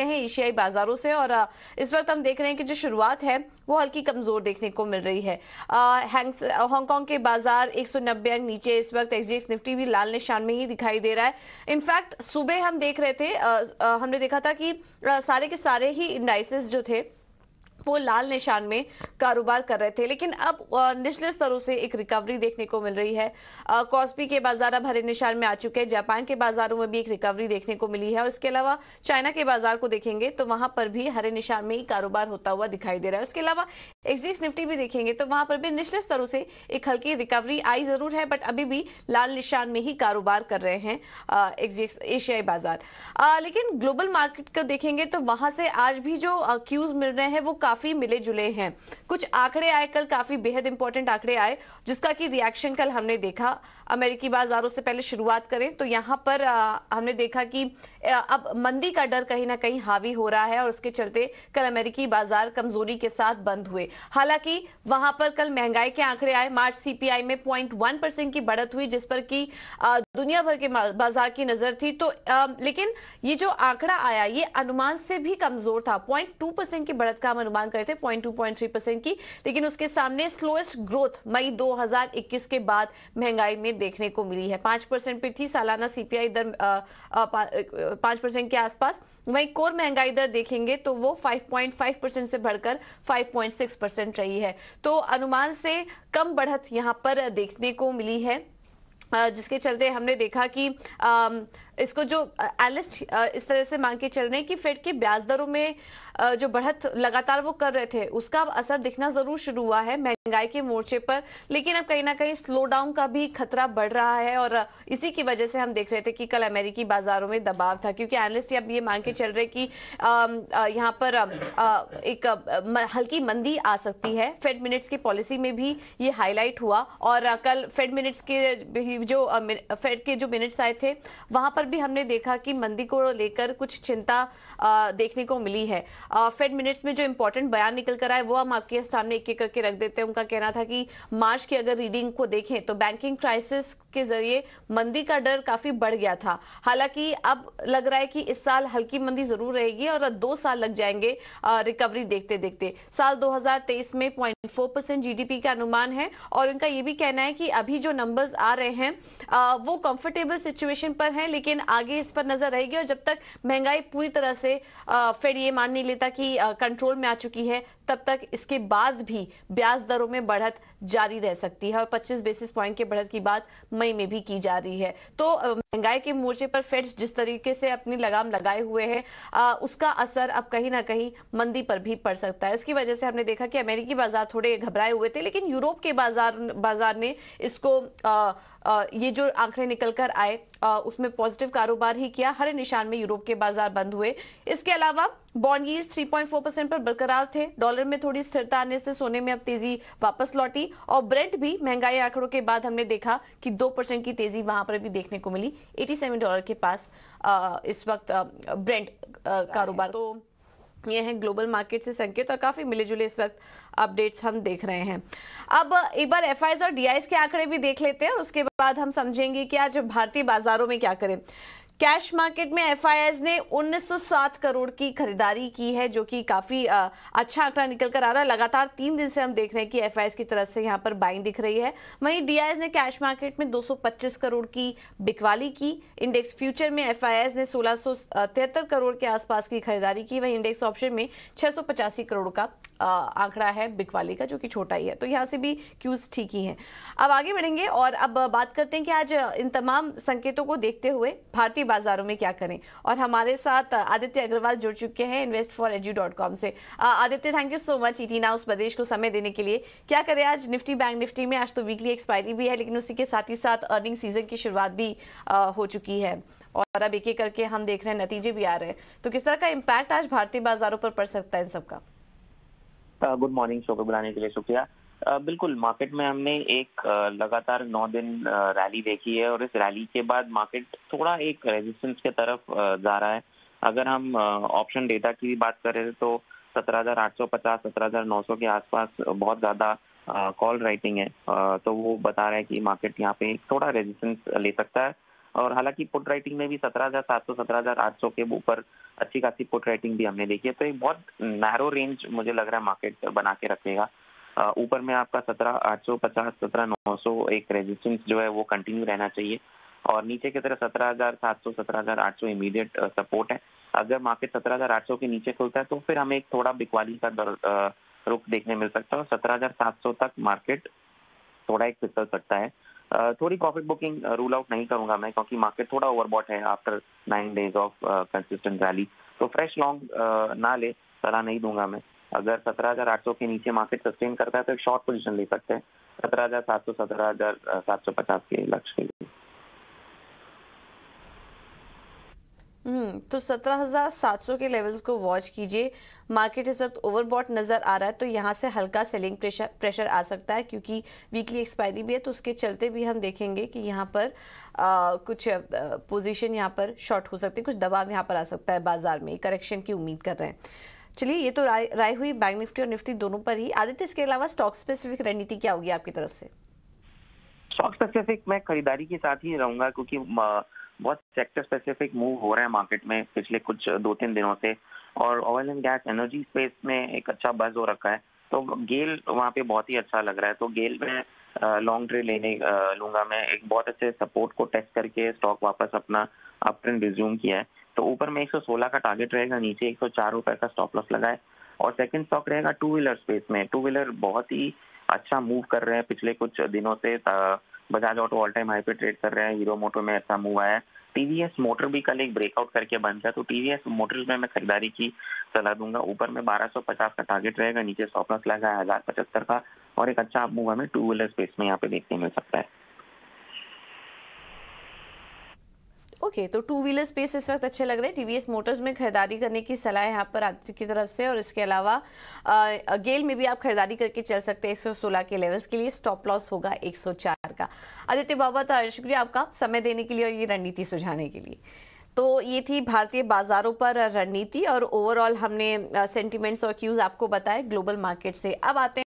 हैं एशियाई बाजारों से और इस वक्त हम देख रहे हैं कि जो शुरुआत है वो हल्की कमजोर देखने को मिल रही है हांगकांग के बाजार 190 अंक नीचे इस वक्त एक्स निफ्टी भी लाल निशान में ही दिखाई दे रहा है इनफैक्ट सुबह हम देख रहे थे आ, आ, हमने देखा था कि आ, सारे के सारे ही इंडाइसिस जो थे वो लाल निशान में कारोबार कर रहे थे लेकिन अब निचले स्तरों से एक रिकवरी देखने को मिल रही है कॉस्पी के बाजार अब हरे निशान में आ चुके हैं जापान के बाजारों में भी एक रिकवरी देखने को मिली है और इसके अलावा चाइना के बाजार को देखेंगे तो वहां पर भी हरे निशान में ही कारोबार होता हुआ दिखाई दे रहा है उसके अलावा एक्जिक्स निफ्टी भी देखेंगे तो वहां पर भी निचले स्तरों से एक हल्की रिकवरी आई जरूर है बट अभी भी लाल निशान में ही कारोबार कर रहे हैं एशियाई बाजार लेकिन ग्लोबल मार्केट को देखेंगे तो वहां से आज भी जो क्यूज मिल रहे हैं वो काफी काफी मिले जुले हैं कुछ आंकड़े आए कल काफी बेहद इंपॉर्टेंट आंकड़े आए जिसका कि रिएक्शन कल हमने देखा अमेरिकी बाजारों से पहले शुरुआत करें तो यहाँ पर हमने देखा कि अब मंदी का डर कहीं ना कहीं हावी हो रहा है और उसके चलते कल अमेरिकी बाजार कमजोरी के साथ बंद हुए हालांकि वहां पर कल महंगाई के आंकड़े आए मार्च सीपीआई में पॉइंट वन परसेंट की बढ़त हुई जिस पर की दुनिया भर के बाजार की नजर थी तो आ, लेकिन ये जो आंकड़ा आया ये अनुमान से भी कमजोर था पॉइंट टू परसेंट की बढ़त का हम अनुमान मांग करते point two point three percent की लेकिन उसके सामने स्लोएस्ट ग्रोथ मई 2021 के बाद महंगाई में देखने को मिली है पांच परसेंट पे थी सालाना सीपीआई दर पांच परसेंट के आसपास वहीं कोर महंगाई दर देखेंगे तो वो 5.5 परसेंट से बढ़कर 5.6 परसेंट रही है तो अनुमान से कम बढ़त यहाँ पर देखने को मिली है जिसके चलते हमने देखा कि आ, इसको जो एलिस्ट इस तरह से मांग के चल रहे हैं कि फेड के ब्याज दरों में जो बढ़त लगातार वो कर रहे थे उसका अब असर दिखना जरूर शुरू हुआ है महंगाई के मोर्चे पर लेकिन अब कहीं ना कहीं स्लो डाउन का भी खतरा बढ़ रहा है और इसी की वजह से हम देख रहे थे कि कल अमेरिकी बाजारों में दबाव था क्योंकि एनलिस्ट अब ये मांग के चल रहे कि यहाँ पर एक हल्की मंदी आ सकती है फेड मिनट्स की पॉलिसी में भी ये हाईलाइट हुआ और कल फेड मिनट्स के जो फेड के जो मिनट्स आए थे वहां पर पर भी हमने देखा कि मंदी को लेकर कुछ चिंता देखने को मिली है फेड मिनट्स में जो इम्पोर्टेंट बयान निकल कर आए वो हम आपके सामने एक एक करके रख देते हैं उनका कहना था कि मार्च की अगर रीडिंग को देखें तो बैंकिंग क्राइसिस के जरिए मंदी का डर काफी बढ़ गया था हालांकि अब लग रहा है कि इस साल हल्की मंदी जरूर रहेगी और दो साल लग जाएंगे रिकवरी देखते देखते साल दो में पॉइंट जीडीपी का अनुमान है और उनका यह भी कहना है कि अभी जो नंबर्स आ रहे हैं वो कंफर्टेबल सिचुएशन पर हैं लेकिन लेकिन आगे इस पर नजर रहेगी और जब तक महंगाई पूरी तरह से फेड ये मान नहीं लेता कि कंट्रोल में आ चुकी है तब तक इसके बाद भी ब्याज दरों में बढ़त जारी रह सकती है और 25 बेसिस पॉइंट के बढ़त की बात मई में भी की जा रही है तो महंगाई के मोर्चे पर फेड जिस तरीके से अपनी लगाम लगाए हुए हैं उसका असर अब कहीं ना कहीं मंदी पर भी पड़ सकता है इसकी वजह से हमने देखा कि अमेरिकी बाजार थोड़े घबराए हुए थे लेकिन यूरोप के बाजार बाजार ने इसको आ, आ, ये जो आंकड़े निकल कर आए आ, उसमें पॉजिटिव कारोबार ही किया हर निशान में यूरोप के बाजार बंद हुए इसके अलावा बॉन्ड यील्ड 3.4 परसेंट पर बरकरार थे डॉलर में थोड़ी स्थिरता आने से सोने में अब तेजी वापस लौटी और ब्रेंट भी महंगाई आंकड़ों के बाद हमने देखा कि 2 परसेंट की तेजी वहां पर भी देखने को मिली 87 डॉलर के पास आ, इस वक्त ब्रेंट कारोबार तो ये हैं ग्लोबल मार्केट से संकेत और काफ़ी मिले जुले इस वक्त अपडेट्स हम देख रहे हैं अब एक बार एफ और डी के आंकड़े भी देख लेते हैं उसके बाद हम समझेंगे कि आज भारतीय बाजारों में क्या करें कैश मार्केट में एफ ने 1907 करोड़ की खरीदारी की है जो कि काफ़ी अच्छा आंकड़ा निकल कर आ रहा है लगातार तीन दिन से हम देख रहे हैं कि एफ की तरफ से यहाँ पर बाइंग दिख रही है वहीं डी ने कैश मार्केट में 225 करोड़ की बिकवाली की इंडेक्स फ्यूचर में एफ ने सोलह करोड़ के आसपास की खरीदारी की वहीं इंडेक्स ऑप्शन में छः करोड़ का आंकड़ा है बिकवाली का जो कि छोटा ही है तो यहाँ से भी क्यूज ठीक ही हैं अब आगे बढ़ेंगे और अब बात करते हैं कि आज इन तमाम संकेतों को देखते हुए भारतीय बाजारों में क्या करें और हमारे साथ आदित्य अग्रवाल जुड़ चुके हैं invest for edu dot com से Aditya thank you so much ET now प्रदेश को समय देने के लिए क्या करें आज निफ्टी बैंक निफ्टी में आज तो वीकली एक्सपायरी भी है लेकिन उसी के साथ ही साथ अर्निंग सीजन की शुरुआत भी हो चुकी है और अब एक एक करके हम देख रहे हैं नतीजे भी आ रहे हैं तो किस तरह का इम्पैक्ट आज भारतीय बाजारों पर पड़ सकता है इन सबका गुड मॉर्निंग शो बुलाने के लिए शुक्रिया बिल्कुल मार्केट में हमने एक लगातार नौ दिन रैली देखी है और इस रैली के बाद मार्केट थोड़ा एक रेजिस्टेंस के तरफ जा रहा है अगर हम ऑप्शन डेटा की भी बात करें तो 17,850, 17,900 के आसपास बहुत ज़्यादा कॉल राइटिंग है तो वो बता रहा है कि मार्केट यहाँ पे थोड़ा रेजिस्टेंस ले सकता है और हालांकि पुट राइटिंग में भी सत्रह हजार सात सौ सत्रह हजार आठ सौ के ऊपर अच्छी खासी पुट राइटिंग भी हमने देखी है तो एक बहुत नैरो रेंज मुझे लग रहा है मार्केट बना के रखेगा ऊपर में आपका सत्रह आठ सौ पचास सत्रह नौ सौ एक रेजिस्टेंस जो है वो कंटिन्यू रहना चाहिए और नीचे की तरह सत्रह हजार सात सौ सत्रह हजार आठ सौ इमीडिएट सपोर्ट है अगर मार्केट सत्रह हजार आठ सौ के नीचे खुलता है तो फिर हमें एक थोड़ा बिकवाली का दर रुख देखने मिल सकता है और सत्रह हजार सात सौ तक मार्केट थोड़ा एक फिसल सकता है थोड़ी प्रॉफिट बुकिंग रूल आउट नहीं करूंगा मैं क्योंकि मार्केट थोड़ा ओवरबॉट है after nine days of consistent rally तो फ्रेश लॉन्ग ना ले सलाह नहीं दूंगा मैं अगर सत्रह हजार आठ सौ के नीचे मार्केट सस्टेन करता है तो एक शॉर्ट पोजिशन ले सकते हैं सत्रह सत्रह हजार हजार सात सात सौ सौ पचास के लक्ष्य के लिए हम्म, तो सत्रह हजार सात सौ के लेवल्स को वॉच कीजिए मार्केट इस वक्त ओवरबॉट नज़र आ रहा है तो यहाँ से हल्का सेलिंग प्रेशर प्रेशर आ सकता है क्योंकि वीकली एक्सपायरी भी है तो उसके चलते भी हम देखेंगे कि यहाँ पर आ, कुछ पोजीशन यहाँ पर शॉर्ट हो सकती है कुछ दबाव यहाँ पर आ सकता है बाजार में करेक्शन की उम्मीद कर रहे हैं चलिए ये तो राय, राय हुई बैंक निफ्टी और निफ्टी दोनों पर ही आदित्य इसके अलावा स्टॉक स्पेसिफिक रणनीति क्या होगी आपकी तरफ से स्टॉक स्पेसिफिक मैं खरीदारी के साथ ही रहूंगा क्योंकि बहुत सेक्टर स्पेसिफिक मूव हो रहा है मार्केट में पिछले कुछ दो तीन दिनों से और oil and gas energy space में एक अच्छा बज हो रखा है तो गेल वहाँ पे बहुत ही अच्छा लग रहा है तो गेल में लॉन्ग ट्रे लेने लूंगा मैं एक बहुत अच्छे सपोर्ट को टेस्ट करके स्टॉक वापस अपना अप ट्रेंड रिज्यूम किया है तो ऊपर में 116 का टारगेट रहेगा नीचे एक सौ का स्टॉप लॉस लगा है और सेकंड स्टॉक रहेगा टू व्हीलर स्पेस में टू व्हीलर बहुत ही अच्छा मूव कर रहे हैं पिछले कुछ दिनों से Bajaj auto all time high पे ट्रेड कर रहे हैं हीरो मोटो में अच्छा मूव आया है टीवीएस मोटर भी कल एक ब्रेकआउट करके बंद था तो टीवीएस मोटर में मैं खरीदारी की सलाह दूंगा ऊपर में 1250 का टारगेट रहेगा नीचे सौ प्लस लगा है हजार पचहत्तर का और एक अच्छा मूव हमें टू व्हीलर स्पेस में यहाँ पे देखने मिल सकता है ओके okay, तो टू व्हीलर स्पेस इस वक्त अच्छे लग रहे हैं टीवीएस मोटर्स में खरीदारी करने की सलाह यहाँ पर आदित्य की तरफ से और इसके अलावा गेल में भी आप खरीदारी करके चल सकते हैं सोलह के लेवल्स के लिए स्टॉप लॉस होगा 104 का आदित्य बाबा शुक्रिया आपका समय देने के लिए और ये रणनीति सुझाने के लिए तो ये थी भारतीय बाजारों पर रणनीति और ओवरऑल हमने सेंटिमेंट्स और क्यूज़ आपको बताए ग्लोबल मार्केट से अब आते हैं